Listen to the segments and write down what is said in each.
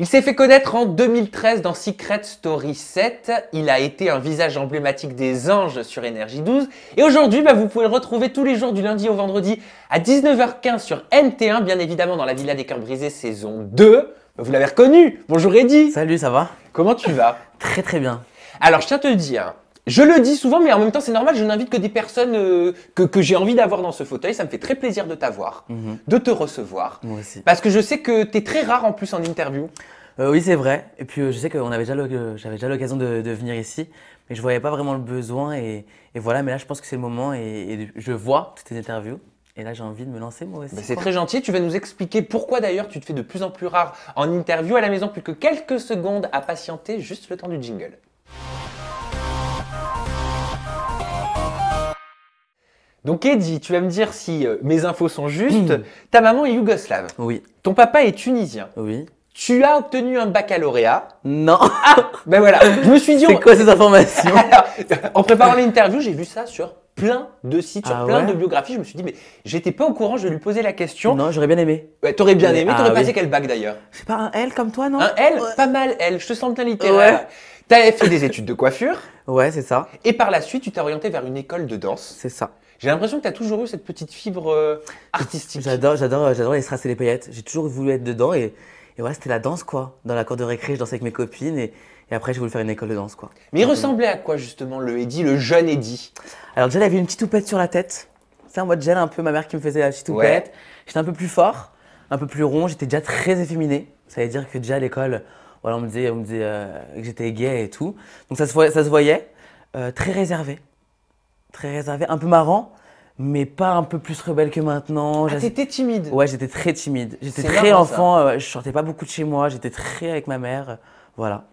Il s'est fait connaître en 2013 dans Secret Story 7. Il a été un visage emblématique des anges sur Énergie 12. Et aujourd'hui, bah, vous pouvez le retrouver tous les jours du lundi au vendredi à 19h15 sur NT1, bien évidemment dans la Villa des Cœurs Brisés saison 2. Bah, vous l'avez reconnu. Bonjour Eddy. Salut, ça va Comment tu vas Très très bien. Alors, je tiens à te dire, je le dis souvent, mais en même temps, c'est normal, je n'invite que des personnes euh, que, j'ai envie d'avoir dans ce fauteuil. Ça me fait très plaisir de t'avoir, mhm. de te recevoir. Moi aussi. Parce que je sais que tu es très rare en plus en interview. Euh, oui, c'est vrai. Et puis, euh, je sais que j'avais déjà l'occasion de, venir ici, mais je voyais pas vraiment le besoin. Et, voilà, mais là, je pense que c'est le moment et, je vois toutes tes interviews. Et là, j'ai envie de me lancer moi aussi. Ben, c'est très gentil. Tu vas nous expliquer pourquoi d'ailleurs tu te fais de plus en plus rare en interview à la maison, plus que quelques secondes à patienter, juste le temps du jingle. Donc Eddy, tu vas me dire si euh, mes infos sont justes. Hmm. Ta maman est yougoslave. Oui. Ton papa est tunisien. Oui. Tu as obtenu un baccalauréat. Non. Ah, ben voilà. Je me suis dit. C'est quoi ces informations En préparant l'interview, j'ai vu ça sur plein de sites, sur ah plein de biographies. Je me suis dit, mais j'étais pas au courant, je lui poser la question. Non, j'aurais bien aimé. Ouais, t'aurais bien aimé. t'aurais ah pas dit quel bac d'ailleurs C'est pas un L comme toi, non Un L Pas mal L. Je te sens bien littéraire. Ouais. T'as fait des études de coiffure. Ouais, c'est ça. Et par la suite, tu t'es orienté vers une école de danse. C'est ça. J'ai l'impression que tu as toujours eu cette petite fibre euh, artistique. J'adore, j'adore, j'adore les strass et les paillettes. J'ai toujours voulu être dedans et, et ouais, c'était la danse quoi. Dans la cour de récré, je dansais avec mes copines et, après je voulais faire une école de danse quoi. Mais il ressemblait à quoi justement le Eddy, le jeune Eddy Alors déjà, il avait une petite toupette sur la tête. C'est un mode gel un peu, ma mère qui me faisait la petite toupette. J'étais un peu plus fort, un peu plus rond, j'étais déjà très efféminé. Ça veut dire que déjà à l'école, voilà, on me disait, on me euh, que j'étais gay et tout. Donc ça se voyait, ça se voyait euh, très réservé très réservé, un peu marrant, mais pas un peu plus rebelle que maintenant. Ah, j'étais t'étais timide Ouais, j'étais très timide. J'étais très enfant, euh, je sortais pas beaucoup de chez moi, j'étais très avec ma mère, euh, voilà.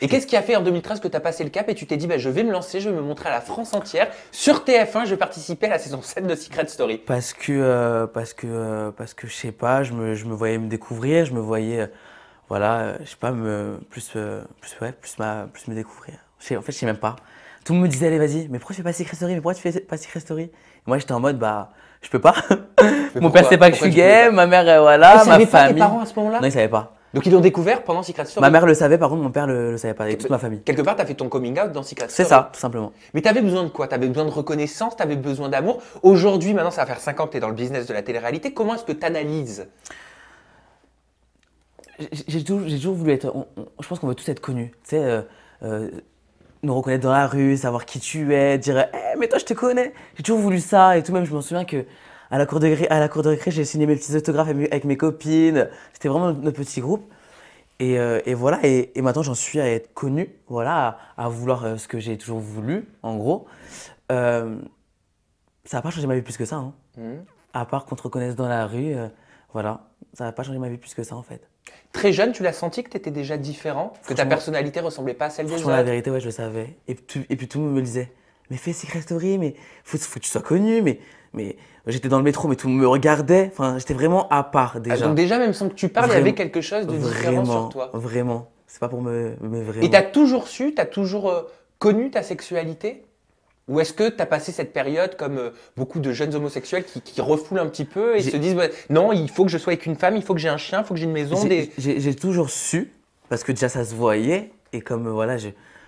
Et qu'est-ce qui a fait en 2013 que tu as passé le cap et tu t'es dit ben je vais me lancer, je vais me montrer à la France entière sur TF1, je vais participer à la saison 7 de Secret Story Parce que, euh, parce que, parce que je sais pas, je me, voyais me découvrir, je me voyais, voilà, je sais pas, me, plus, plus, plus, ma, plus me découvrir. en fait, je sais même pas. Tout le monde me disait, allez, vas-y, mais pourquoi tu fais pas Secret Story Mais pourquoi tu fais pas Secret Story Moi, j'étais en mode, bah, je peux pas. Mon père sait pas que je suis gay, ma mère, euh, voilà, ma famille. tes parents à ce moment-là Non, ils savaient pas. Donc ils l'ont découvert pendant Secret Story. Ma mère le savait, par contre, mon père le, le savait pas, avec toute ma famille. Quelque part, tu as fait ton coming out dans Secret Story. C'est ça, tout simplement. Mais tu avais besoin de quoi Tu avais besoin de reconnaissance, tu avais besoin d'amour. Aujourd'hui, maintenant, ça va faire 5 ans tu dans le business de la télé-réalité. Comment est-ce que tu analyses J'ai toujours, voulu être. je pense qu'on veut tous être connus. Tu sais, euh, euh, nous reconnaître dans la rue, savoir qui tu es, dire hey, eh, mais toi je te connais !» J'ai toujours voulu ça et tout même je m'en souviens que à la cour de, récré, à la cour de récré, j'ai signé mes petits autographes avec mes copines. C'était vraiment notre petit groupe. Et, euh, voilà, et, maintenant j'en suis à être connu, voilà, à, vouloir euh, ce que j'ai toujours voulu, en gros. Euh, ça n'a pas changé ma vie plus que ça. Hein. Mmh. À part qu'on te reconnaisse dans la rue, voilà, ça n'a pas changé ma vie plus que ça en fait. Très jeune, tu l'as senti que tu étais déjà différent, que ta personnalité ressemblait pas à celle des autres. la vérité, ouais, je le savais. Et, et puis tout le monde me disait mais fais Secret Story, mais faut, faut que tu sois connu, mais, mais j'étais dans le métro, mais tout le monde me regardait. Enfin, j'étais vraiment à part ah, déjà. donc déjà, même sans que tu parles, il y avait quelque chose de vraiment, différent sur toi. Vraiment, c'est pas pour me, mais vraiment. Et t'as toujours su, t'as toujours euh, connu ta sexualité ou est-ce que tu as passé cette période comme euh, beaucoup de jeunes homosexuels qui, refoulent un petit peu et se disent bah, non, il faut que je sois avec une femme, il faut que j'ai un chien, il faut que j'ai une maison J'ai toujours su, parce que déjà ça se voyait, et comme euh, voilà,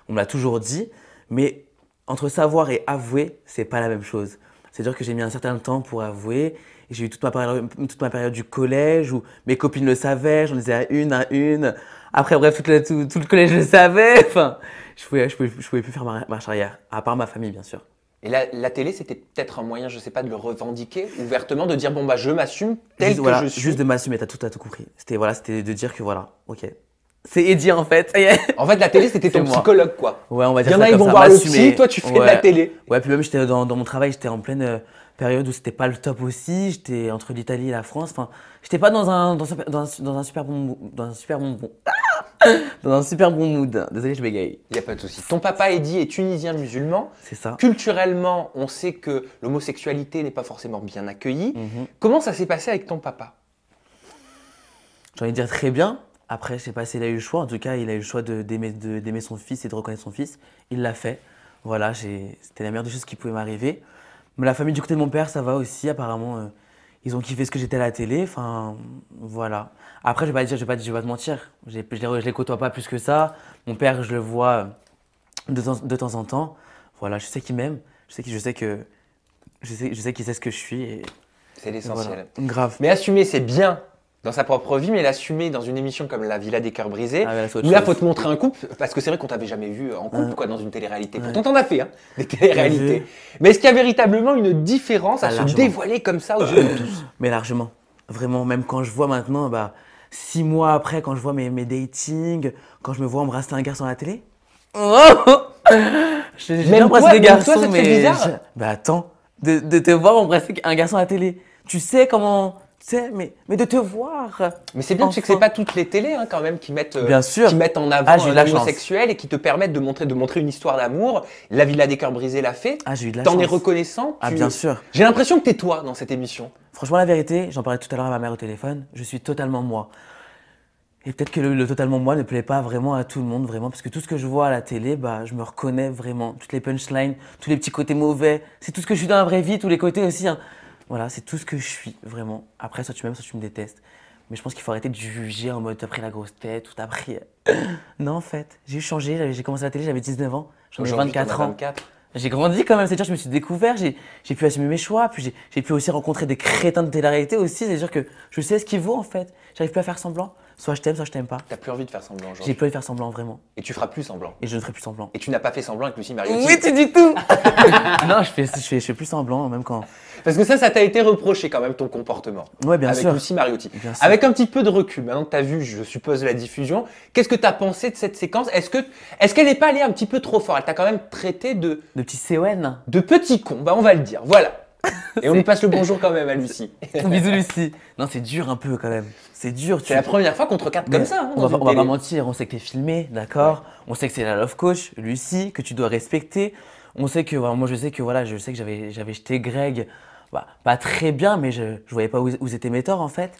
on me l'a toujours dit, mais entre savoir et avouer, c'est pas la même chose. C'est-à-dire que j'ai mis un certain temps pour avouer, j'ai eu toute ma, période, du collège où mes copines le savaient, j'en disais à une, à une. Après, bref, tout le, tout le collège le savait. Enfin, je pouvais, pouvais, plus faire ma marche arrière, à part ma famille, bien sûr. Et la, la télé, c'était peut-être un moyen, je sais pas, de le revendiquer ouvertement, de dire bon bah je m'assume tel que je suis. Juste de m'assumer, t'as tout, tout compris. C'était voilà, c'était de dire que voilà, ok. C'est Eddie en fait. en fait, la télé, c'était ton psychologue quoi. Ouais, on va dire Il y en a, ils vont voir le toi tu fais de la télé. Ouais, puis même j'étais dans, mon travail, j'étais en pleine. Euh, période où c'était pas le top aussi. J'étais entre l'Italie et la France. Enfin, j'étais pas dans un, dans, un, dans un super bon, dans un super bon, dans un super bon mood. Désolé, je bégaye. Il n'y a pas de souci. Ton papa Eddy est tunisien musulman. C'est ça. Culturellement, on sait que l'homosexualité n'est pas forcément bien accueillie. Mhm. Comment ça s'est passé avec ton papa J'ai envie de dire très bien. Après, je sais pas s'il a eu le choix. En tout cas, il a eu le choix d'aimer son fils et de reconnaître son fils. Il l'a fait. Voilà, c'était la meilleure des choses qui pouvait m'arriver. Mais la famille du côté de mon père, ça va aussi, apparemment. Euh, ils ont kiffé ce que j'étais à la télé, enfin, voilà. Après, je vais pas, dire, je vais pas, je vais pas te mentir, je les, je les côtoie pas plus que ça. Mon père, je le vois euh, de temps, en temps. Voilà, je sais qu'il m'aime, je sais qu'il je sais que je sais, je sais qu'il sait ce que je suis c'est l'essentiel. Grave. Mais assumer, c'est bien dans sa propre vie, mais l'assumer dans une émission comme La Villa des Cœurs Brisés, ah, là, faut faut te montrer un couple, parce que c'est vrai qu'on t'avait jamais vu en couple, ah. quoi, dans une télé-réalité. Pourtant, t'en as fait, hein, des télé-réalités. Mais est-ce qu'il y a véritablement une différence à ah, se dévoiler comme ça aux yeux de tous Mais largement. Vraiment, même quand je vois maintenant, bah, six mois après, quand je vois mes, datings, quand je me vois embrasser un garçon à la télé. Oh J'ai embrassé des garçons, toi, mais. Bah attends, de, de te voir embrasser un garçon à la télé. Tu sais comment mais, mais de te voir. Euh, mais c'est bien, enfin. sais que c'est pas toutes les télés hein, quand même qui mettent, euh, Qui mettent en ah, avant ah, sexuelles et qui te permettent de montrer, de montrer une histoire d'amour. La Villa des Cœurs Brisés l'a fait. Ah, j'ai eu de la T'en es reconnaissant. Ah, bien sûr. J'ai l'impression que t'es toi dans cette émission. Franchement, la vérité, j'en parlais tout à l'heure à ma mère au téléphone, je suis totalement moi. Et peut-être que le, totalement moi ne plaît pas vraiment à tout le monde, vraiment, parce que tout ce que je vois à la télé, bah, je me reconnais vraiment. Toutes les punchlines, tous les petits côtés mauvais, c'est tout ce que je suis dans la vraie vie, tous les côtés aussi. Hein. Voilà, c'est tout ce que je suis, vraiment. Après, soit tu m'aimes, soit tu me détestes. Mais je pense qu'il faut arrêter de juger en mode t'as pris la grosse tête ou t'as pris. Euh. non, en fait, j'ai changé, j'ai commencé la télé, j'avais 19 ans, J'ai 24 ans. J'ai grandi quand même, c'est-à-dire je me suis découvert, j'ai pu assumer mes choix, puis j'ai pu aussi rencontrer des crétins de télé-réalité aussi, c'est-à-dire que je sais ce qu'il vaut en fait, j'arrive plus à faire semblant soit je t'aime, soit je t'aime pas. T'as plus envie de faire semblant aujourd'hui. J'ai plus envie de faire semblant vraiment. Et tu feras plus semblant. Et je ne ferai plus semblant. Et tu n'as pas fait semblant avec Lucie Mariotti. Oui, tu dis tout. non, je fais, je fais, plus semblant même quand. Parce que ça, ça t'a été reproché quand même ton comportement. Oui, bien avec Lucie Mariotti. avec un petit peu de recul, maintenant hein, que t'as vu, je suppose la diffusion, qu'est-ce que t'as pensé de cette séquence Est-ce que, est-ce qu'elle n'est pas allée un petit peu trop fort Elle t'a quand même traité de. De petit CON. De petit con, bah on va le dire. Voilà. Et on lui passe le bonjour quand même à Lucie. Bisous Lucie. Non, c'est dur un peu quand même. C'est dur. C'est la première fois qu'on te regarde comme ça. Hein, on, va, pas mentir, on sait que t'es filmé, d'accord On sait que c'est la love coach, Lucie, que tu dois respecter. On sait que, moi je sais que voilà, je sais que j'avais, j'avais jeté Greg, bah, pas très bien, mais je, je voyais pas où, où étaient mes torts en fait.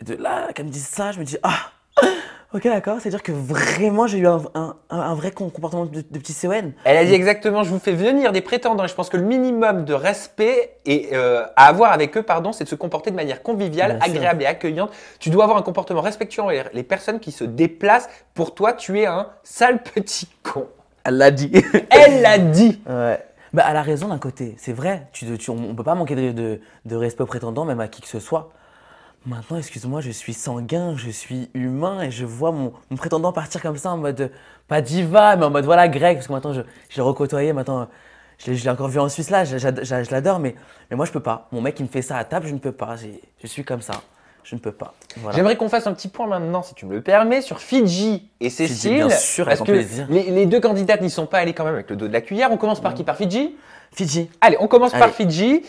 Et de là, quand ils me disent ça, je me dis ah Ok, d'accord, c'est-à-dire que vraiment j'ai eu un, un, vrai comportement de, petit CON. Elle a dit exactement, je vous fais venir des prétendants et je pense que le minimum de respect et, euh, à avoir avec eux, pardon, c'est de se comporter de manière conviviale, agréable et accueillante. Tu dois avoir un comportement respectueux envers les personnes qui se déplacent. Pour toi, tu es un sale petit con. Elle l'a dit. Elle l'a dit. Ouais. Bah, elle a raison d'un côté, c'est vrai. Tu, on, ne peut pas manquer de, de respect aux prétendants, même à qui que ce soit. Maintenant, excuse-moi, je suis sanguin, je suis humain et je vois mon, prétendant partir comme ça en mode, euh, pas diva, mais en mode voilà grec, parce que maintenant je, l'ai recôtoyé, maintenant euh, je l'ai encore vu en Suisse là, je, l'adore, mais, mais moi je peux pas. Mon mec il me fait ça à table, je ne peux pas, je suis comme ça. Je ne peux pas. J'aimerais qu'on fasse un petit point maintenant, si tu me le permets, sur Fidji et Cécile. bien sûr, parce que les, deux candidates n'y sont pas allées quand même avec le dos de la cuillère. On commence par mm. qui Par Fidji Fidji. Allez, on commence par Fidji.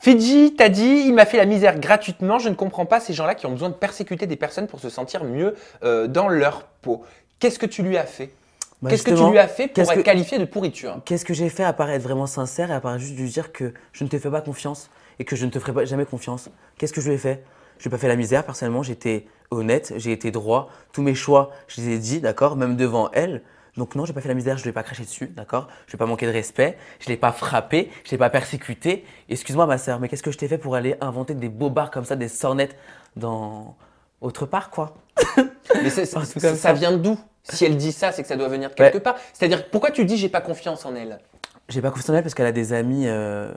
Fidji t'as dit, il m'a fait la misère gratuitement, je ne comprends pas ces gens-là qui ont besoin de persécuter des personnes pour se sentir mieux euh, dans leur peau. Qu'est-ce que tu lui as fait bah, Qu'est-ce que tu lui as fait pour être qualifié de pourriture Qu'est-ce que j'ai fait à part vraiment sincère et à part juste lui dire que je ne te fais pas confiance et que je ne te ferai jamais confiance Qu'est-ce que je lui ai fait Je n'ai pas fait la misère, personnellement, j'étais honnête, j'ai été droit, tous mes choix, je les ai dit, d'accord, même devant elle, donc non, j'ai pas fait la misère, je ne l'ai pas craché dessus, d'accord Je n'ai pas manqué de respect, je l'ai pas frappé, je l'ai pas persécuté. Excuse-moi ma sœur, mais qu'est-ce que je t'ai fait pour aller inventer des bobards comme ça, des sornettes dans autre part quoi Mais ça, vient vient d'où Si elle dit ça, c'est que ça doit venir de quelque part. C'est-à-dire pourquoi tu dis j'ai pas confiance en elle J'ai pas confiance en elle parce qu'elle a des amis euh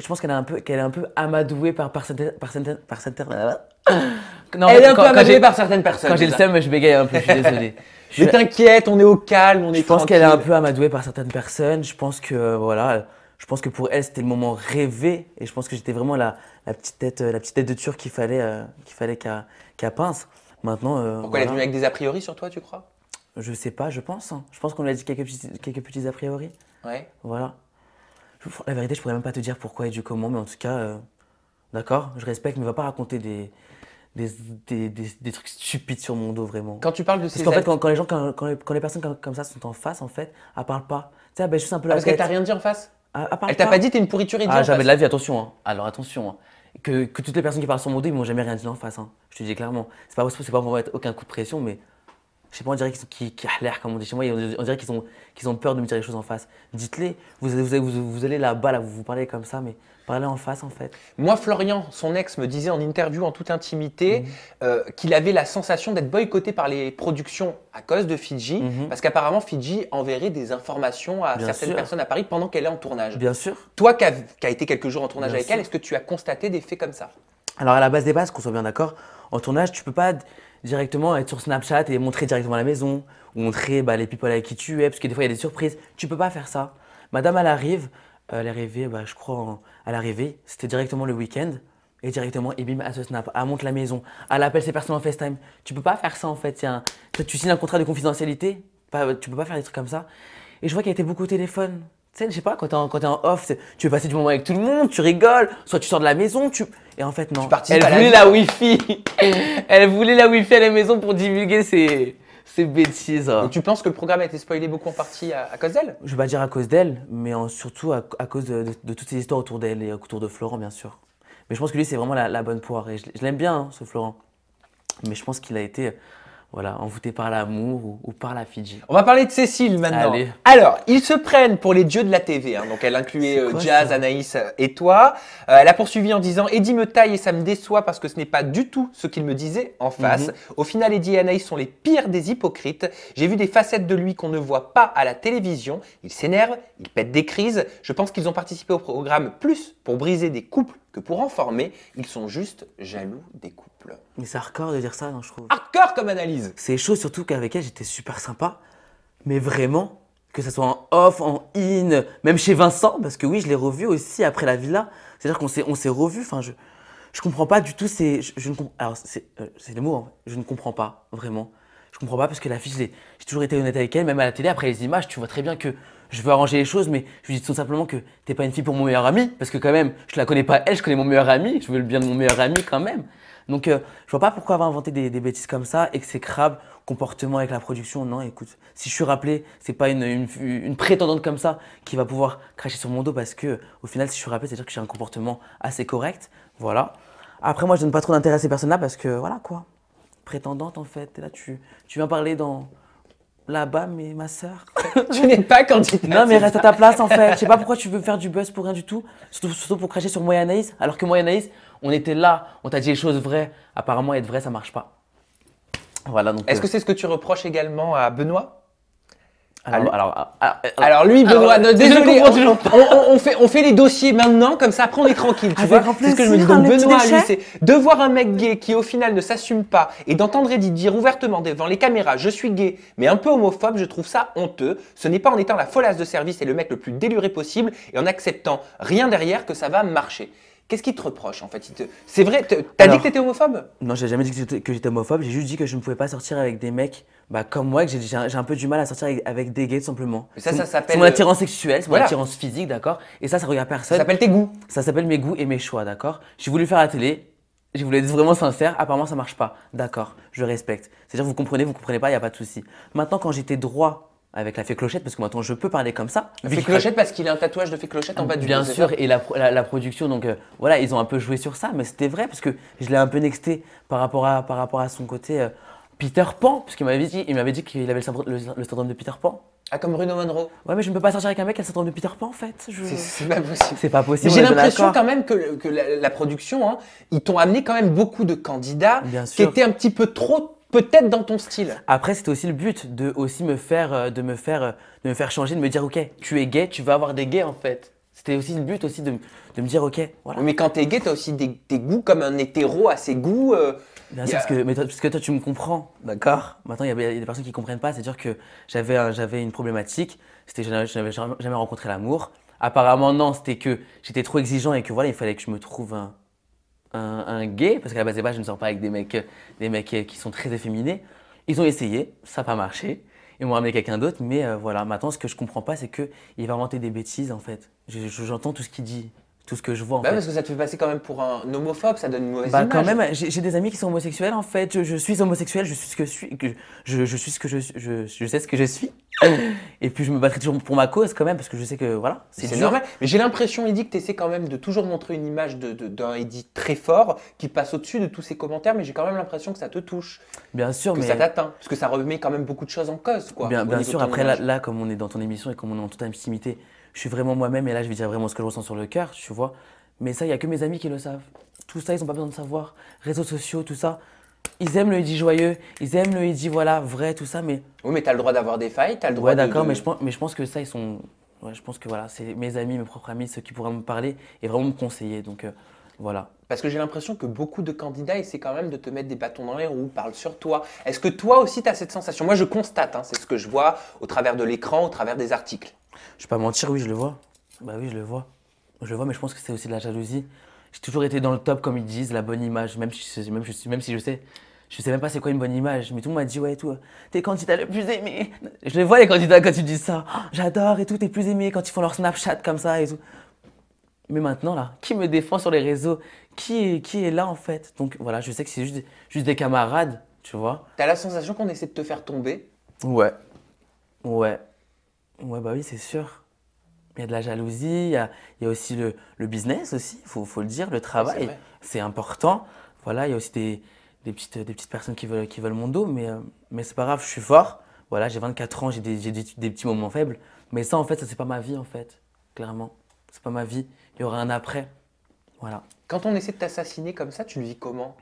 je pense qu'elle est un peu, qu'elle est un peu amadouée par, par certaines, par certaines, par Non, elle est un peu amadouée par certaines personnes. Quand j'ai le seum, je bégaye un peu, je suis désolé mais t'inquiète, on est au calme, on est Je pense qu'elle est un peu amadouée par certaines personnes. Je pense que euh, voilà, je pense que pour elle c'était le moment rêvé et je pense que j'étais vraiment la, petite tête, euh, la petite tête de turc qu'il fallait, euh, qu'il fallait qu pince. Maintenant. Pourquoi elle est venue avec des a priori sur toi, tu crois Je sais pas, je pense. Hein. Je pense qu'on lui a dit quelques petits, quelques petits a priori. Ouais. Voilà. La vérité, je pourrais même pas te dire pourquoi et du comment, mais en tout cas, d'accord, je respecte, mais va pas raconter des, des, des, des, trucs stupides sur mon dos, vraiment. Quand tu parles de ces. Parce qu'en fait, quand, les gens, quand, quand, les, personnes comme, ça sont en face, en fait, elles parlent pas. Tu sais, ah ben, juste un peu la ah, Parce qu'elle t'a rien dit en face ah, Elle, t'a pas dit t'es une pourriture idiote. Ah, jamais de la vie, attention. Hein. Alors attention. Hein. Que, que, toutes les personnes qui parlent sur mon dos, ils m'ont jamais rien dit en face. Hein. Je te dis clairement. C'est pas, c'est pas pour mettre aucun coup de pression, mais je sais pas, on dirait qu'ils comme on dit moi, on dirait qu'ils ont, peur de me dire les choses en face. Dites-les, vous, vous, allez là-bas, vous vous parlez comme ça, mais parlez en face en fait. Moi, Florian, son ex, me disait en interview en toute intimité mhm. euh, qu'il avait la sensation d'être boycotté par les productions à cause de Fidji, mhm. parce qu'apparemment Fidji enverrait des informations à certaines personnes à Paris pendant qu'elle est en tournage. Bien sûr. Toi qui as été quelques jours en tournage avec elle, est-ce que tu as constaté des faits comme ça Alors à la base des bases, qu'on soit bien d'accord, en tournage, tu peux pas, directement être sur Snapchat et montrer directement la maison, ou montrer bah, les people avec qui tu es, parce que des fois il y a des surprises. Tu peux pas faire ça. Madame, elle arrive, euh, elle est arrivée, bah, je crois, elle à l'arrivée, c'était directement le week-end, et directement, ibim à ce snap, elle montre la maison, elle appelle ses personnes en FaceTime. Tu peux pas faire ça en fait. Un, tu signes un contrat de confidentialité, tu peux pas faire des trucs comme ça. Et je vois qu'elle était beaucoup au téléphone sais, je sais pas, quand t'es en, en off, tu veux passer du moment avec tout le monde, tu rigoles, soit tu sors de la maison, tu. Et en fait, non. elle voulait la Wi-Fi. elle voulait la Wi-Fi à la maison pour divulguer ses, bêtises. tu penses que le programme a été spoilé beaucoup en partie à, cause d'elle Je vais pas dire à cause d'elle, mais surtout à, cause de, toutes ces histoires autour d'elle et autour de Florent, bien sûr. Mais je pense que lui, c'est vraiment la, bonne poire. Et je, l'aime bien, hein, ce Florent. Mais je pense qu'il a été voilà, envoûté par l'amour ou, par la Fidji. On va parler de Cécile maintenant. Allez. Alors, ils se prennent pour les dieux de la TV. Hein. donc, elle incluait euh, Jazz, Anaïs euh, et toi. Euh, elle a poursuivi en disant Eddie me taille et ça me déçoit parce que ce n'est pas du tout ce qu'il me disait en mhm. face. Au final, Eddie et Anaïs sont les pires des hypocrites. J'ai vu des facettes de lui qu'on ne voit pas à la télévision. Il s'énerve, il pètent des crises. Je pense qu'ils ont participé au programme plus pour briser des couples que pour en former, ils sont juste jaloux des couples. Mais c'est hardcore de dire ça, non, je trouve. Hardcore comme analyse C'est chaud, surtout qu'avec elle, j'étais super sympa. Mais vraiment, que ce soit en off, en in, même chez Vincent, parce que oui, je l'ai revu aussi après la villa. C'est-à-dire qu'on s'est, on s'est revu. Enfin, je, je comprends pas du tout. C'est, je, ne Alors, c'est, euh, le hein. Je ne comprends pas vraiment. Je comprends pas parce que la fille, j'ai toujours été honnête avec elle, même à la télé. Après les images, tu vois très bien que je veux arranger les choses, mais je lui dis tout simplement que t'es pas une fille pour mon meilleur ami, parce que quand même, je la connais pas elle, je connais mon meilleur ami, je veux le bien de mon meilleur ami quand même. Donc euh, je vois pas pourquoi avoir inventé des, des bêtises comme ça, et que crabe, comportement avec la production. Non, écoute, si je suis rappelé, c'est pas une, prétendante comme ça qui va pouvoir cracher sur mon dos parce que au final, si je suis rappelé, c'est-à-dire que j'ai un comportement assez correct. Voilà. Après, moi, je donne pas trop d'intérêt à ces personnes-là parce que voilà quoi. Prétendante en fait, là tu, tu viens parler dans, là-bas, mais ma sœur. tu n'es pas candidat. Non, mais reste à ta place, en fait. Je sais pas pourquoi tu veux faire du buzz pour rien du tout. Surtout, surtout pour cracher sur moi Alors que moi on était là, on t'a dit les choses vraies. Apparemment, être vrai, ça marche pas. Voilà, donc. Est-ce euh, que c'est ce que tu reproches également à Benoît alors, alors, alors, lui, Benoît, désolé, on, on, on, fait, on fait les dossiers maintenant, comme ça après on est tranquille, tu ah, vois. C'est ce que je me dis. Donc hein, Benoît, lui, c'est de voir un mec gay qui au final ne s'assume pas et d'entendre Eddie dire ouvertement devant les caméras je suis gay, mais un peu homophobe, je trouve ça honteux. Ce n'est pas en étant la folasse de service et le mec le plus déluré possible et en acceptant rien derrière que ça va marcher. Qu'est-ce qu'il te reproche en fait C'est vrai, t'as dit que t'étais homophobe Non, j'ai jamais dit que j'étais homophobe, j'ai juste dit que je ne pouvais pas sortir avec des mecs bah, comme moi, que j'ai un peu du mal à sortir avec, des gays tout simplement. ça, ça s'appelle. C'est mon euh, attirance sexuelle, c'est mon attirance physique, d'accord Et ça, ça regarde personne. Ça s'appelle tes goûts. Ça s'appelle mes goûts et mes choix, d'accord J'ai voulu faire la télé, j'ai voulu être vraiment sincère, apparemment ça marche pas. D'accord, je respecte. C'est-à-dire, vous comprenez, vous comprenez pas, il n'y a pas de souci. Maintenant, quand j'étais droit avec la fée clochette parce que maintenant je peux parler comme ça. Fée clochette parce qu'il a un tatouage de fée clochette en bas du Bien sûr, et la, la, production, donc euh, voilà, ils ont un peu joué sur ça, mais c'était vrai parce que je l'ai un peu nexté par rapport à, par rapport à son côté euh, Peter Pan, parce qu'il m'avait dit qu'il avait, dit qu'il avait le, syndrome de Peter Pan. Ah, comme Bruno Monroe. Ouais, mais je ne peux pas sortir avec un mec qui a le syndrome de Peter Pan, en fait. C'est pas possible. C'est pas possible. J'ai l'impression quand même que, que la, production, hein, ils t'ont amené quand même beaucoup de candidats qui étaient un petit peu trop peut-être dans ton style. Après, c'était aussi le but de aussi me faire, euh, de me faire, euh, de me faire changer, de me dire, ok, tu es gay, tu vas avoir des gays en fait. C'était aussi le but aussi de, me dire, ok, voilà. Mais quand t'es gay, t'as aussi des, goûts comme un hétéro à ses goûts. Euh, parce, que, toi, tu me comprends, d'accord Maintenant, il y, a des personnes qui comprennent pas, c'est-à-dire que j'avais une problématique, c'était je n'avais jamais rencontré l'amour. Apparemment, non, c'était que j'étais trop exigeant et que voilà, il fallait que je me trouve un, un, gay, parce qu'à la base je ne sors pas avec des mecs, euh, des mecs euh, qui sont très efféminés. Ils ont essayé, ça n'a pas marché. Ils m'ont ramené quelqu'un d'autre, mais euh, voilà. Maintenant, ce que je comprends pas, c'est qu'il va inventer des bêtises, en fait. J'entends tout ce qu'il dit, tout ce que je vois, en bah, Parce que ça te fait passer quand même pour un homophobe, ça donne une mauvaise bah, image. quand même, j'ai des amis qui sont homosexuels, en fait. Je, suis homosexuel, je suis ce que je suis. je, je, suis ce que je, je sais ce que je suis. Oh. et puis je me battrai toujours pour ma cause quand même, parce que je sais que voilà, c'est normal. Mais j'ai l'impression, Eddie que tu essaies quand même de toujours montrer une image d'un de, très fort, qui passe au-dessus de tous ces commentaires, mais j'ai quand même l'impression que ça te touche. Bien sûr, que mais. ça t'atteint, parce que ça remet quand même beaucoup de choses en cause. Quoi, bien, sûr, après là, là, comme on est dans ton émission et comme on est en toute intimité, je suis vraiment moi-même et là, je vais dire vraiment ce que je ressens sur le cœur, tu vois. Mais ça, il n'y a que mes amis qui le savent. Tout ça, ils n'ont pas besoin de savoir. Réseaux sociaux, tout ça ils aiment le dit joyeux, ils aiment le dit voilà, vrai, tout ça, mais. Oui, mais t'as le droit d'avoir des failles, t'as le droit ouais, d'accord, mais, je pense, mais je pense que ça, ils sont. je pense que voilà, c'est mes amis, mes propres amis, ceux qui pourraient me parler et vraiment me conseiller. Donc euh, voilà. Parce que j'ai l'impression que beaucoup de candidats essaient quand même de te mettre des bâtons dans les roues, parlent sur toi. Est-ce que toi aussi, tu as cette sensation Moi, je constate, hein, c'est ce que je vois au travers de l'écran, au travers des articles. Je vais pas mentir, oui, je le vois. Bah oui, je le vois. Je le vois, mais je pense que c'est aussi de la jalousie. J'ai toujours été dans le top, comme ils disent, la bonne image, même si, même, si je sais. Je sais même pas c'est quoi une bonne image, mais tout le monde m'a dit, ouais, et tout, t'es candidat le plus aimé. Je les vois, les candidats, quand ils disent ça. Oh, j'adore et tout, t'es plus aimé quand ils font leur Snapchat comme ça et tout. Mais maintenant, là, qui me défend sur les réseaux qui est, là, en fait Donc voilà, je sais que c'est juste, juste des camarades, tu vois. T'as la sensation qu'on essaie de te faire tomber Ouais. Ouais. Ouais, bah oui, c'est sûr il y a de la jalousie, il y a, aussi le, le, business aussi, il faut, faut, le dire, le travail, c'est important. Voilà, il y a aussi des, des, petites, des petites personnes qui veulent, qui veulent mon dos, mais, euh, mais c'est pas grave, je suis fort. Voilà, j'ai 24 ans, j'ai des, des, des, petits moments faibles. Mais ça, en fait, ça, c'est pas ma vie, en fait, clairement. C'est pas ma vie. Il y aura un après. Voilà. Quand on essaie de t'assassiner comme ça, tu le vis comment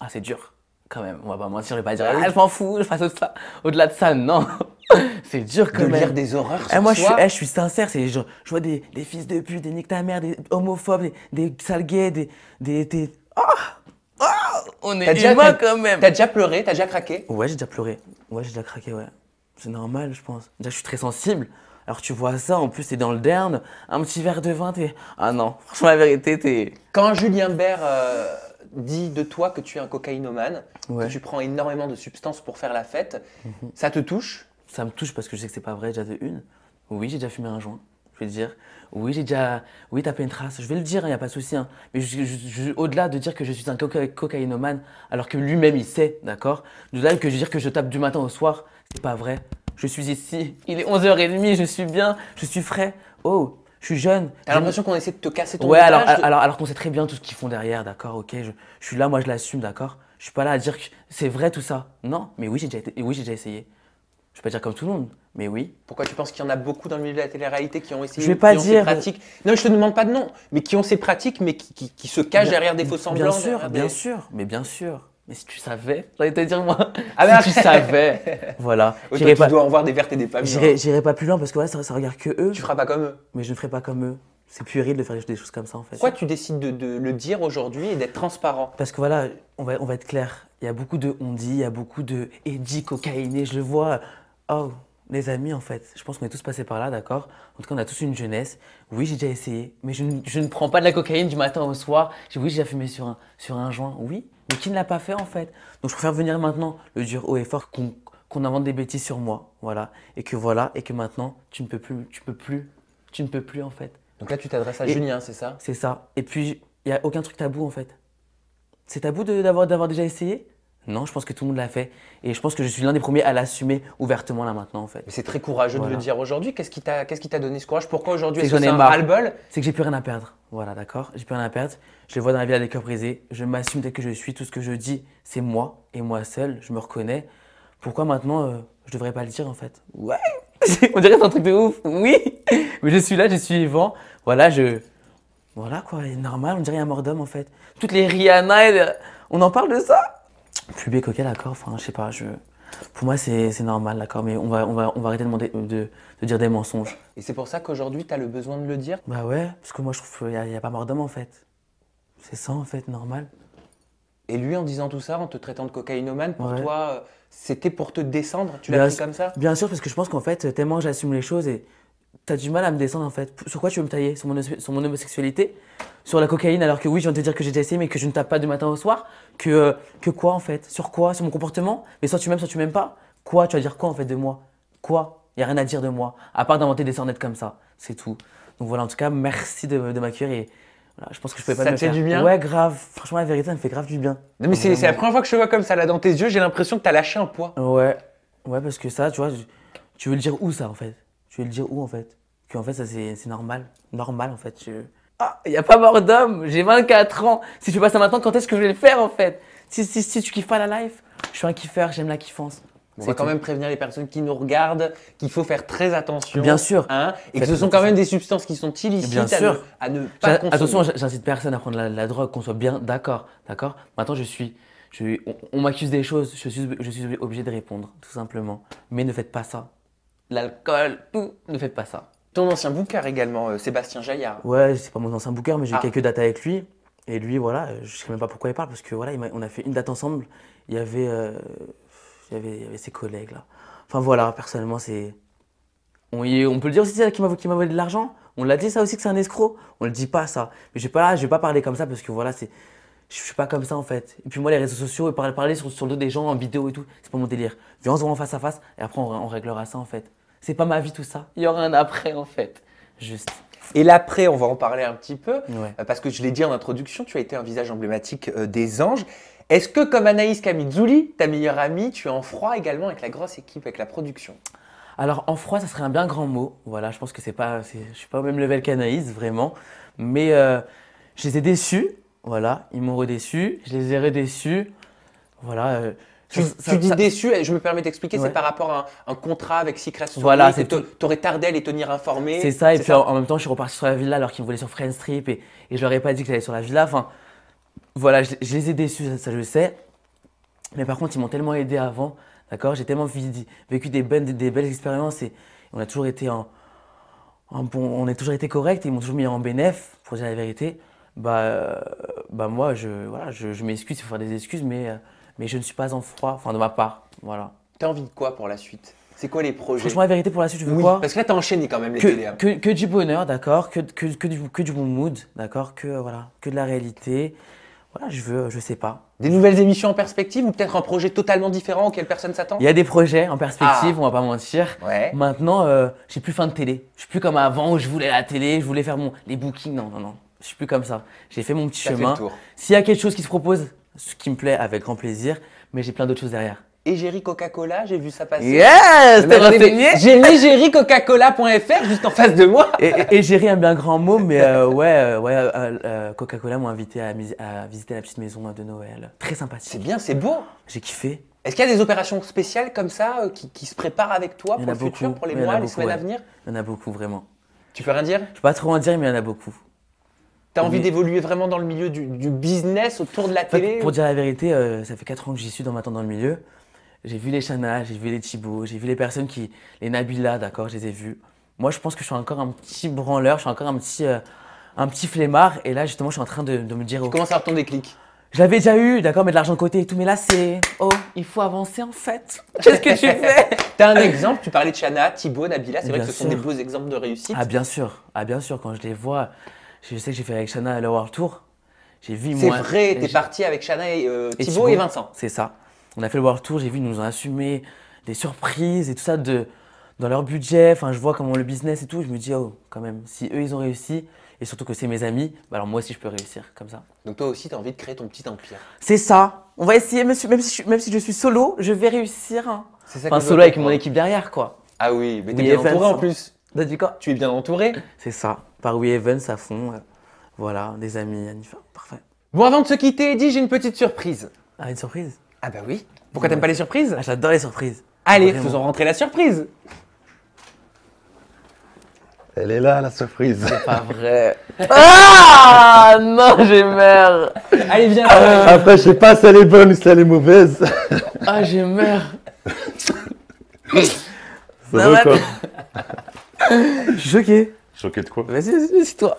Ah, c'est dur quand même, on va pas mentir, je vais pas dire, ah ah, je m'en fous, je passe au-delà de ça, non. c'est dur quand de lire des horreurs eh, moi, Je, suis, eh, je suis sincère, c'est je, vois des, fils de pute, des nique ta mère, des homophobes, des, des sales gays, des... des, oh, oh, on est déjà, humain quand même. T'as déjà pleuré, t'as déjà craqué Ouais, j'ai déjà pleuré. Ouais, j'ai déjà craqué, ouais. C'est normal, je pense. Déjà, je suis très sensible. Alors tu vois ça, en plus c'est dans le Derne, un petit verre de vin, t'es... Ah non, franchement la vérité, t'es... Quand Julien Bert dit de toi que tu es un cocaïnomane, que tu prends énormément de substances pour faire la fête. Mhm. Ça te touche Ça me touche parce que je sais que c'est pas vrai, j'avais une. Oui, j'ai déjà fumé un joint, je vais dire. Oui, j'ai déjà oui, tapé une trace, je vais le dire, il hein, n'y a pas de souci. Hein. Mais au-delà de dire que je suis un cocaïnomane, alors que lui-même il sait, d'accord De là que je dire que je tape du matin au soir, c'est pas vrai. Je suis ici, il est 11h30, je suis bien, je suis frais. Oh, je suis jeune. T'as l'impression qu'on essaie de te casser ton Ouais, alors, alors, alors, qu'on sait très bien tout ce qu'ils font derrière, d'accord, ok, je, suis là, moi je l'assume, d'accord. Je suis pas là à dire que c'est vrai tout ça. Non, mais oui, j'ai déjà, été, oui, j'ai déjà essayé. Je vais pas dire comme tout le monde, mais oui. Pourquoi tu penses qu'il y en a beaucoup dans le milieu de la télé-réalité qui ont essayé Je vais pas dire. pratiques Non, je te demande pas de nom, mais qui ont ces pratiques, mais qui, qui, se cachent derrière des faux semblants. Bien sûr, bien sûr, mais bien sûr mais si tu savais, j'allais te dire moi, ah, si ah, tu savais, voilà. Autant tu pas, dois en voir des vertes et des femmes. Hein. J'irai pas plus loin parce que ça, regarde que eux. Tu feras pas comme eux. Mais je ne ferai pas comme eux. C'est puéril de faire des choses comme ça en fait. Pourquoi tu décides de, le dire aujourd'hui et d'être transparent Parce que voilà, on va, on va être clair. Il y a beaucoup de on dit, il y a beaucoup de et cocaïné, je le vois. Oh, les amis, en fait, je pense qu'on est tous passés par là, d'accord En tout cas, on a tous une jeunesse. Oui, j'ai déjà essayé, mais je ne, prends pas de la cocaïne du matin au soir. Oui, j'ai déjà fumé sur un, sur un joint. Oui, mais qui ne l'a pas fait, en fait Donc, je préfère venir maintenant le dur haut et fort qu'on invente des bêtises sur moi, voilà. Et que voilà, et que maintenant, tu ne peux plus, tu peux plus, tu ne peux plus, en fait. Donc là, tu t'adresses à Julien, c'est ça C'est ça. Et puis, il n'y a aucun truc tabou, en fait. C'est tabou d'avoir déjà essayé non, je pense que tout le monde l'a fait. Et je pense que je suis l'un des premiers à l'assumer ouvertement là maintenant, en fait. Mais c'est très courageux de le dire aujourd'hui. Qu'est-ce qui t'a donné ce courage Pourquoi aujourd'hui est-ce que c'est un bol C'est que j'ai plus rien à perdre. Voilà, d'accord J'ai plus rien à perdre. Je le vois dans la vie à cœurs brisés. Je m'assume tel que je suis. Tout ce que je dis, c'est moi et moi seul. Je me reconnais. Pourquoi maintenant euh, je devrais pas le dire, en fait Ouais On dirait un truc de ouf. Oui Mais je suis là, je suis vivant. Voilà, je. Voilà quoi, normal, on dirait un mort d'homme en fait. Toutes les Rihanna, on en parle de ça pubé ok, d'accord, enfin, je sais pas, je... Pour moi, c'est normal, d'accord, mais on va, on, va, on va arrêter de, demander, de, de dire des mensonges. Et c'est pour ça qu'aujourd'hui, t'as le besoin de le dire Bah ouais, parce que moi, je trouve qu'il n'y a, pas mort d'homme, en fait. C'est ça, en fait, normal. Et lui, en disant tout ça, en te traitant de cocaïnomane, pour toi, euh, c'était pour te descendre Tu l'as dit comme ça Bien sûr, parce que je pense qu'en fait, tellement j'assume les choses et t'as du mal à me descendre en fait. Sur quoi tu veux me tailler sur mon, sur homosexualité Sur la cocaïne alors que oui, je viens de te dire que j'ai déjà essayé mais que je ne tape pas du matin au soir Que, euh, que quoi en fait Sur quoi Sur mon comportement Mais soit tu m'aimes, soit tu m'aimes pas. Quoi Tu vas dire quoi en fait de moi Quoi Il a rien à dire de moi, à part d'inventer des sornettes comme ça. C'est tout. Donc voilà, en tout cas, merci de, de m'accueillir je pense que je pouvais pas ça fait du bien Ouais, grave. Franchement, la vérité, ça me fait grave du bien. Non, mais c'est la première fois que je te vois comme ça, là, dans tes yeux, j'ai l'impression que t'as lâché un poids. Ouais. Ouais, parce que ça, tu vois, tu veux le dire où ça en fait Tu veux le dire où en fait puis en fait, ça c'est normal. Normal en fait. Ah, il n'y a pas mort d'homme, j'ai 24 ans. Si je fais pas ça maintenant, quand est-ce que je vais le faire en fait si, si, si, tu kiffes pas la life, je suis un kiffeur, j'aime la kiffance. C'est quand même prévenir les personnes qui nous regardent qu'il faut faire très attention. Bien sûr. Hein, et que ce sont quand même des substances qui sont illicites bien sûr. À, ne, pas Attention, j'incite personne à prendre la, drogue, qu'on soit bien d'accord. D'accord Maintenant, je suis. Je, on, m'accuse des choses, je suis, je suis obligé de répondre, tout simplement. Mais ne faites pas ça. L'alcool, tout, ne faites pas ça. Ton ancien booker également, euh, Sébastien Jaillard. Ouais, c'est pas mon ancien booker, mais j'ai ah. quelques dates avec lui. Et lui, voilà, je sais même pas pourquoi il parle, parce que voilà, on a fait une date ensemble. Euh, il y avait, il y avait, ses collègues là. Enfin voilà, personnellement, c'est. On, on peut le dire aussi, c'est qui m'a volé de l'argent. On l'a dit ça aussi que c'est un escroc. On le dit pas ça. Mais je vais pas, je vais pas parler comme ça parce que voilà, c'est. Je suis pas comme ça en fait. Et puis moi, les réseaux sociaux, et parler, parler sur, le dos des gens en vidéo et tout, c'est pas mon délire. Viens, on se voit en face à face et après on réglera ça en fait. C'est pas ma vie tout ça. Il y aura un après en fait. Juste. Et l'après, on va en parler un petit peu, euh, parce que je l'ai dit en introduction, tu as été un visage emblématique euh, des anges. Est-ce que comme Anaïs Kamizuli, ta meilleure amie, tu es en froid également avec la grosse équipe, avec la production Alors en froid, ça serait un bien grand mot. Voilà, je pense que c'est pas, je suis pas au même level qu'Anaïs vraiment, mais euh, je les ai déçus. Voilà, ils m'ont re-déçu, je les ai redéçus. Voilà, tu, dis déçu, déçu, je me permets d'expliquer, c'est par rapport à un, contrat avec Secret Voilà, c'est t'aurais tardé à les tenir informés. C'est ça, et puis en, même temps, je suis reparti sur la villa alors qu'ils me voulaient sur Friends et, et je leur ai pas dit que j'allais sur la villa. Enfin, voilà, je, les ai déçus, ça, je sais. Mais par contre, ils m'ont tellement aidé avant, d'accord J'ai tellement vécu des, ben-, des, belles expériences et on a toujours été en, en on a toujours été correct, ils m'ont toujours mis en bénéf, pour dire la vérité. Bah, euh, bah moi, je, voilà, je, je m'excuse, il faut faire des excuses, mais. Euh, mais je ne suis pas en froid, enfin de ma part. Voilà. T'as envie de quoi pour la suite c'est quoi les projets Franchement, la vérité, pour la suite, je veux quoi Parce que là, t'as enchaîné quand même les que, hein. que, que, du bonheur, d'accord que, que, que, du, que du bon mood, d'accord que, euh, voilà, que de la réalité. Voilà, je veux, je sais pas. Des nouvelles émissions en perspective ou peut-être un projet totalement différent auquel personne s'attend Il y a des projets en perspective, ah. on va pas mentir. Ouais. Maintenant, euh, j'ai plus faim de télé. Je suis plus comme avant où je voulais la télé, je voulais faire mon, les bookings. Non, non, non. Je suis plus comme ça. J'ai fait mon petit chemin. S'il y a quelque chose qui se propose, ce qui me plaît avec grand plaisir, mais j'ai plein d'autres choses derrière. Et Égérie Coca-Cola, j'ai vu ça passer. Yes, J'ai mis Coca-Cola.fr juste en face de moi. Et, et ri un bien grand mot, mais euh, ouais, euh, ouais euh, Coca-Cola m'a invité à, à, visiter la petite maison de Noël. Très sympathique. C'est bien, c'est beau. J'ai kiffé. Est-ce qu'il y a des opérations spéciales comme ça qui, se préparent avec toi pour le futur, pour les mois, les semaines à venir Il y en a beaucoup, vraiment. Tu peux rien dire Je peux pas trop en dire, mais il y en a beaucoup. T'as envie mhm. d'évoluer vraiment dans le milieu du, business autour de la télé Pour dire la vérité, euh, ça fait 4 ans que j'y suis dans maintenant dans le milieu. J'ai vu les Chana, j'ai vu les Thibaut, j'ai vu les personnes qui. les Nabila, d'accord, je les ai vus. Moi, je pense que je suis encore un petit branleur, je suis encore un petit, euh, un petit flemmard. Et là, justement, je suis en train de, me dire. comment oh. ça commences à avoir ton déclic. Je l'avais déjà eu, d'accord, mais de l'argent de côté et tout. Mais là, c'est. Oh, il faut avancer en fait. Qu'est-ce que tu fais T'as un exemple Tu parlais de Chana, Thibaut, Nabila. C'est vrai que ce sont des beaux exemples de réussite. Ah, bien sûr. Ah, bien sûr. Quand je les vois, je sais que j'ai fait avec Shana le World Tour. J'ai vu C'est vrai, t'es parti avec Shana et, euh, et Thibaut, et Vincent. C'est ça. On a fait le World Tour, j'ai vu, ils nous ont assumé des surprises et tout ça de, dans leur budget. Enfin, je vois comment le business et tout. Je me dis, oh, quand même, si eux, ils ont réussi, et surtout que c'est mes amis, bah, alors moi aussi, je peux réussir comme ça. Donc toi aussi, tu as envie de créer ton petit empire. C'est ça. On va essayer, même si, je, suis, même si je suis solo, je vais réussir. Hein. C'est enfin, solo avec mon équipe derrière, quoi. Ah oui, mais t'es bien entouré en hein. plus. Tu es bien entouré. C'est ça par We Evans à fond. Euh, voilà, des amis, parfait. Bon, avant de se quitter, Eddie, j'ai une petite surprise. Ah, une surprise Ah bah oui. Pourquoi t'aimes pas les surprises ah, J'adore les surprises. Allez, faisons rentrer la surprise. Elle est là, la surprise. C'est pas vrai. ah non, j'ai peur. Allez, viens. Euh, après, je sais pas si elle est bonne ou si elle est mauvaise. ah, j'ai peur. Ça va, quoi. Je suis choqué. Choqué de quoi Vas-y, vas-y, c'est toi.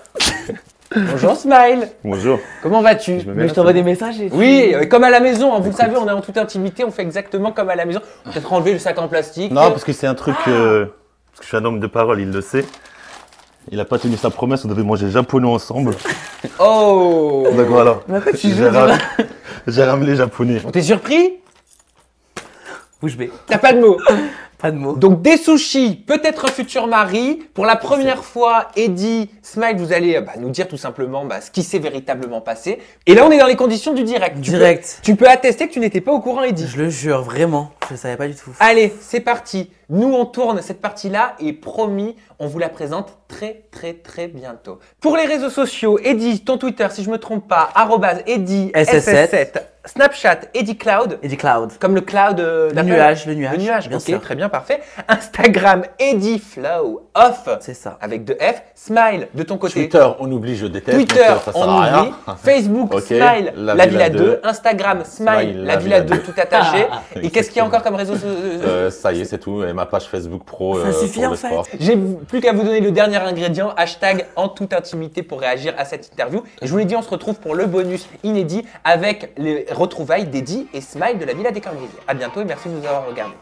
Bonjour Smile. Bonjour. Comment vas-tu Je, Mais je t'envoie des messages. Et Oui, euh, comme à la maison. Hein, vous le savez, on est en toute intimité, on fait exactement comme à la maison. Peut-être enlever le sac en plastique. Non, parce que c'est un truc. Ah euh, parce que je suis un homme de parole, il le sait. Il n'a pas tenu sa promesse, on devait manger japonais ensemble. Oh Donc voilà. Mais après, J'ai ramené les japonais. On t'est surpris Bouge bée. T'as pas de mots. Pas de mots. Donc des sushis, peut-être futur mari. Pour la première fois, Eddie, Smile, vous allez euh, bah, nous dire tout simplement bah, ce qui s'est véritablement passé. Et là, on est dans les conditions du direct. direct. tu peux attester que tu n'étais pas au courant, Eddie. Je le jure, vraiment. Je ne savais pas du tout. Allez, c'est parti. Nous, on tourne cette partie-là et promis, on vous la présente très, très, très bientôt. Pour les réseaux sociaux, Eddy, ton Twitter, si je ne me trompe pas, arrobase 7 Snapchat, Eddy Cloud. Cloud. Comme le cloud euh, le nuage, le nuage. Le nuage, bien Très bien, parfait. Instagram, Eddy Flow Off. C'est ça. Avec deux F. Smile, de ton côté. Twitter, on oublie, je déteste. Twitter, Facebook, Smile, la, Villa 2. Instagram, Smile, la, Villa 2, tout attaché. et qu'est-ce qu'il y a encore comme réseau euh, Ça y est, c'est tout. Et ma page Facebook pro. Ça euh, suffit en fait. J'ai plus qu'à vous donner le dernier ingrédient, hashtag en toute intimité pour réagir à cette interview. je vous l'ai dit, on se retrouve pour le bonus inédit avec les retrouvailles d'Eddie et Smile de la Villa des Corneliers. À bientôt et merci de nous avoir regardés.